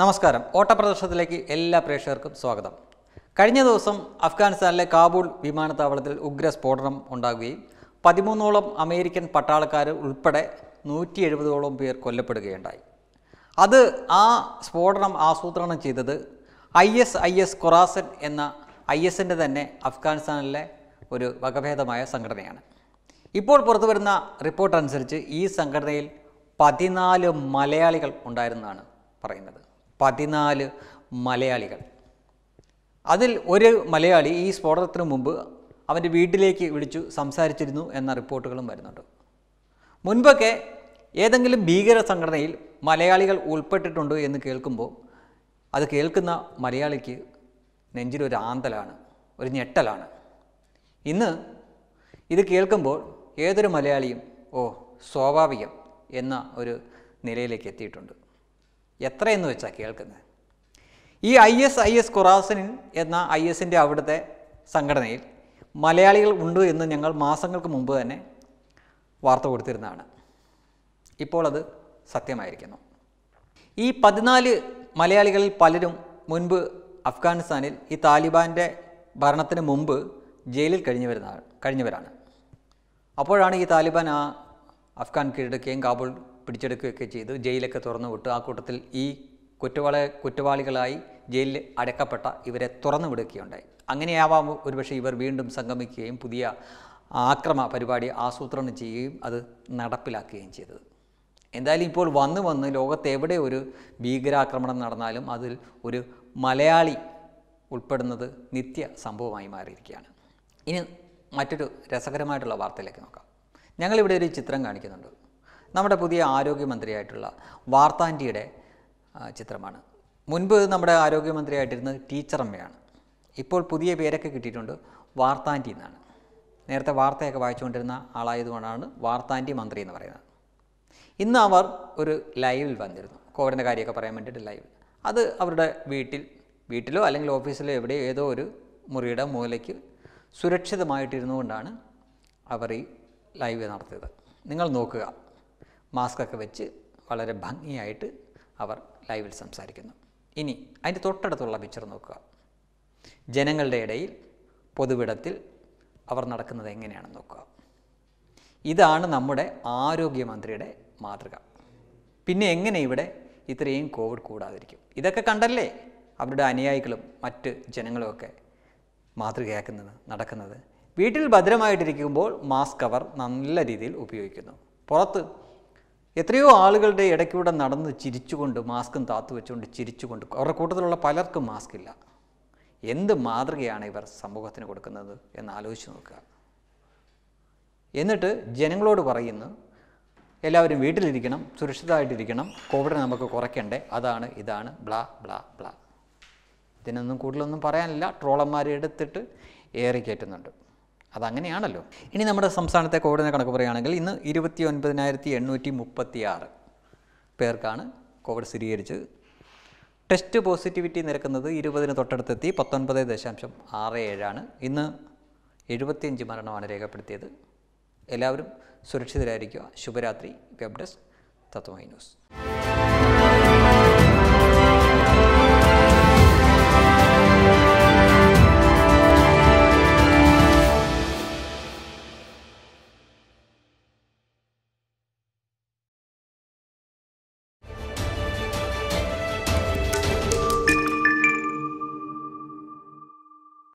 നമസ്കാരം ഓട്ടപ്രദർശനത്തിലേക്ക് എല്ലാ പ്രേക്ഷകർക്കും സ്വാഗതം കഴിഞ്ഞ ദിവസം അഫ്ഗാനിസ്ഥാനിലെ കാബൂൾ വിമാനത്താവളത്തിൽ ഉഗ്ര സ്ഫോടനം ഉണ്ടാകുകയും പതിമൂന്നോളം അമേരിക്കൻ പട്ടാളക്കാർ ഉൾപ്പെടെ നൂറ്റി എഴുപതോളം പേർ കൊല്ലപ്പെടുകയുണ്ടായി അത് ആ സ്ഫോടനം ആസൂത്രണം ചെയ്തത് I S I S Khorasan എന്ന ഐ എസിൻ്റെ തന്നെ അഫ്ഗാനിസ്ഥാനിലെ ഒരു വകഭേദമായ സംഘടനയാണ് ഇപ്പോൾ പുറത്തു വരുന്ന റിപ്പോർട്ട് അനുസരിച്ച് ഈ സംഘടനയിൽ പതിനാല് മലയാളികൾ ഉണ്ടായിരുന്നാണ് പറയുന്നത് പതിനാല് മലയാളികൾ അതിൽ ഒരു മലയാളി ഈ സ്ഫോടനത്തിന് മുമ്പ് അവൻ്റെ വീട്ടിലേക്ക് വിളിച്ചു സംസാരിച്ചിരുന്നു എന്ന റിപ്പോർട്ടുകളും വരുന്നുണ്ട് മുൻപൊക്കെ ഏതെങ്കിലും ഭീകര സംഘടനയിൽ മലയാളികൾ ഉൾപ്പെട്ടിട്ടുണ്ട് എന്ന് കേൾക്കുമ്പോൾ അത് കേൾക്കുന്ന മലയാളിക്ക് നെഞ്ചിലൊരു ആന്തലാണ് ഒരു ഞെട്ടലാണ് ഇന്ന് ഇത് കേൾക്കുമ്പോൾ ഏതൊരു മലയാളിയും ഓ സ്വാഭാവികം എന്ന ഒരു നിലയിലേക്ക് എത്തിയിട്ടുണ്ട് എത്രയെന്ന് വെച്ചാൽ കേൾക്കുന്നത് ഈ ഐ എസ് ഐ എസ് ഖുറാസിനിൽ എന്ന ഐ എസിൻ്റെ അവിടുത്തെ സംഘടനയിൽ മലയാളികൾ ഉണ്ട് എന്ന് ഞങ്ങൾ മാസങ്ങൾക്ക് മുമ്പ് തന്നെ വാർത്ത കൊടുത്തിരുന്നതാണ് ഇപ്പോൾ അത് സത്യമായിരിക്കുന്നു ഈ പതിനാല് മലയാളികളിൽ പലരും മുൻപ് അഫ്ഗാനിസ്ഥാനിൽ ഈ താലിബാൻ്റെ ഭരണത്തിന് മുമ്പ് ജയിലിൽ കഴിഞ്ഞു വരുന്ന കഴിഞ്ഞവരാണ് അപ്പോഴാണ് ഈ താലിബാൻ ആ അഫ്ഗാൻ കീഴടക്കുകയും കാബൂൾ പിടിച്ചെടുക്കുകയൊക്കെ ചെയ്തു ജയിലൊക്കെ തുറന്നു വിട്ടു ആ കൂട്ടത്തിൽ ഈ കുറ്റവാളി കുറ്റവാളികളായി ജയിലിൽ അടക്കപ്പെട്ട ഇവരെ തുറന്നു വിടുകയുണ്ടായി അങ്ങനെയാവാം ഒരുപക്ഷെ ഇവർ വീണ്ടും സംഗമിക്കുകയും പുതിയ ആക്രമ പരിപാടി ആസൂത്രണം ചെയ്യുകയും അത് നടപ്പിലാക്കുകയും ചെയ്തത് എന്തായാലും ഇപ്പോൾ വന്ന് വന്ന് ലോകത്ത് ഒരു ഭീകരാക്രമണം നടന്നാലും അതിൽ ഒരു മലയാളി ഉൾപ്പെടുന്നത് നിത്യ സംഭവമായി മാറിയിരിക്കുകയാണ് ഇനി മറ്റൊരു രസകരമായിട്ടുള്ള വാർത്തയിലേക്ക് നോക്കാം ഞങ്ങളിവിടെ ഒരു ചിത്രം കാണിക്കുന്നുണ്ട് നമ്മുടെ പുതിയ ആരോഗ്യമന്ത്രിയായിട്ടുള്ള വാർത്താൻറ്റിയുടെ ചിത്രമാണ് മുൻപ് നമ്മുടെ ആരോഗ്യമന്ത്രിയായിട്ടിരുന്നത് ടീച്ചറമ്മയാണ് ഇപ്പോൾ പുതിയ പേരൊക്കെ കിട്ടിയിട്ടുണ്ട് വാർത്താൻറ്റി എന്നാണ് നേരത്തെ വാർത്തയൊക്കെ വായിച്ചുകൊണ്ടിരുന്ന ആളായതുകൊണ്ടാണ് വാർത്താൻറ്റി മന്ത്രി എന്ന് പറയുന്നത് ഇന്ന് അവർ ഒരു ലൈവിൽ വന്നിരുന്നു കോവിഡിൻ്റെ കാര്യമൊക്കെ പറയാൻ വേണ്ടിയിട്ട് ലൈവിൽ അത് അവരുടെ വീട്ടിൽ വീട്ടിലോ അല്ലെങ്കിൽ ഓഫീസിലോ എവിടെയോ ഏതോ ഒരു മുറിയുടെ മൂലയ്ക്ക് സുരക്ഷിതമായിട്ടിരുന്നുകൊണ്ടാണ് അവർ ഈ ലൈവ് നടത്തിയത് നിങ്ങൾ നോക്കുക മാസ്കൊക്കെ വെച്ച് വളരെ ഭംഗിയായിട്ട് അവർ ലൈവിൽ സംസാരിക്കുന്നു ഇനി അതിൻ്റെ തൊട്ടടുത്തുള്ള പിക്ചർ നോക്കുക ജനങ്ങളുടെ ഇടയിൽ പൊതുവിടത്തിൽ അവർ നടക്കുന്നത് എങ്ങനെയാണെന്ന് നോക്കുക ഇതാണ് നമ്മുടെ ആരോഗ്യമന്ത്രിയുടെ മാതൃക പിന്നെ എങ്ങനെ ഇവിടെ ഇത്രയും കോവിഡ് കൂടാതിരിക്കും ഇതൊക്കെ കണ്ടല്ലേ അവരുടെ അനുയായികളും മറ്റ് ജനങ്ങളുമൊക്കെ മാതൃകയാക്കുന്നത് നടക്കുന്നത് വീട്ടിൽ ഭദ്രമായിട്ടിരിക്കുമ്പോൾ മാസ്ക് അവർ നല്ല രീതിയിൽ ഉപയോഗിക്കുന്നു പുറത്ത് എത്രയോ ആളുകളുടെ ഇടയ്ക്കൂടെ നടന്ന് ചിരിച്ചുകൊണ്ട് മാസ്കും താത്തു വെച്ചുകൊണ്ട് ചിരിച്ചുകൊണ്ട് അവരുടെ കൂട്ടത്തിലുള്ള പലർക്കും മാസ്ക് ഇല്ല എന്ത് മാതൃകയാണ് ഇവർ സമൂഹത്തിന് കൊടുക്കുന്നത് എന്ന് ആലോചിച്ച് നോക്കുക എന്നിട്ട് ജനങ്ങളോട് പറയുന്നു എല്ലാവരും വീട്ടിലിരിക്കണം സുരക്ഷിതമായിട്ടിരിക്കണം കോവിഡിനെ നമുക്ക് കുറയ്ക്കണ്ടേ അതാണ് ഇതാണ് ബ്ലാ ബ്ലാ ബ്ലാ ഇതിനൊന്നും കൂടുതലൊന്നും പറയാനില്ല ട്രോളന്മാരെ എടുത്തിട്ട് ഏറി കയറ്റുന്നുണ്ട് അതങ്ങനെയാണല്ലോ ഇനി നമ്മുടെ സംസ്ഥാനത്തെ കോവിഡിനെ കണക്ക് പറയുകയാണെങ്കിൽ ഇന്ന് ഇരുപത്തി ഒൻപതിനായിരത്തി എണ്ണൂറ്റി മുപ്പത്തി ആറ് പേർക്കാണ് കോവിഡ് സ്ഥിരീകരിച്ചത് ടെസ്റ്റ് പോസിറ്റിവിറ്റി നിരക്കുന്നത് ഇരുപതിന് തൊട്ടടുത്തെത്തി പത്തൊൻപത് ദശാംശം ആറ് ഏഴാണ് ഇന്ന് എഴുപത്തിയഞ്ച് മരണമാണ് രേഖപ്പെടുത്തിയത് എല്ലാവരും സുരക്ഷിതരായിരിക്കുക ശുഭരാത്രി വെബ് ഡെസ്ക് തത്വമൈ ന്യൂസ്